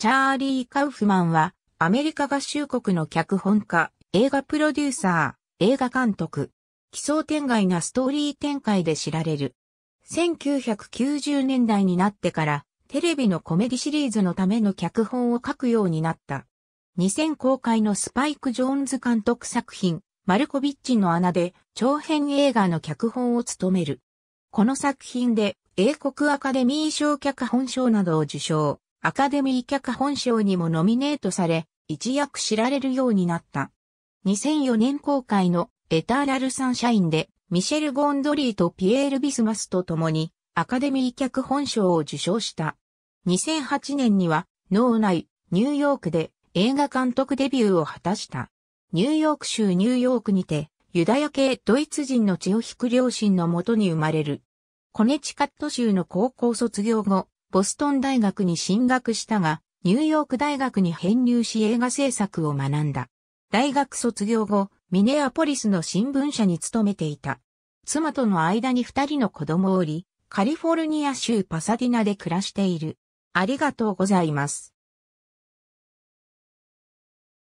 チャーリー・カウフマンは、アメリカ合衆国の脚本家、映画プロデューサー、映画監督、奇想天外なストーリー展開で知られる。1990年代になってから、テレビのコメディシリーズのための脚本を書くようになった。2000公開のスパイク・ジョーンズ監督作品、マルコビッチの穴で長編映画の脚本を務める。この作品で英国アカデミー賞脚本賞などを受賞。アカデミー脚本賞にもノミネートされ、一躍知られるようになった。2004年公開のエターナルサンシャインで、ミシェル・ゴンドリーとピエール・ビスマスと共に、アカデミー脚本賞を受賞した。2008年には、脳内、ニューヨークで映画監督デビューを果たした。ニューヨーク州ニューヨークにて、ユダヤ系ドイツ人の血を引く両親のもとに生まれる。コネチカット州の高校卒業後、ボストン大学に進学したが、ニューヨーク大学に編入し映画制作を学んだ。大学卒業後、ミネアポリスの新聞社に勤めていた。妻との間に二人の子供をおり、カリフォルニア州パサディナで暮らしている。ありがとうございます。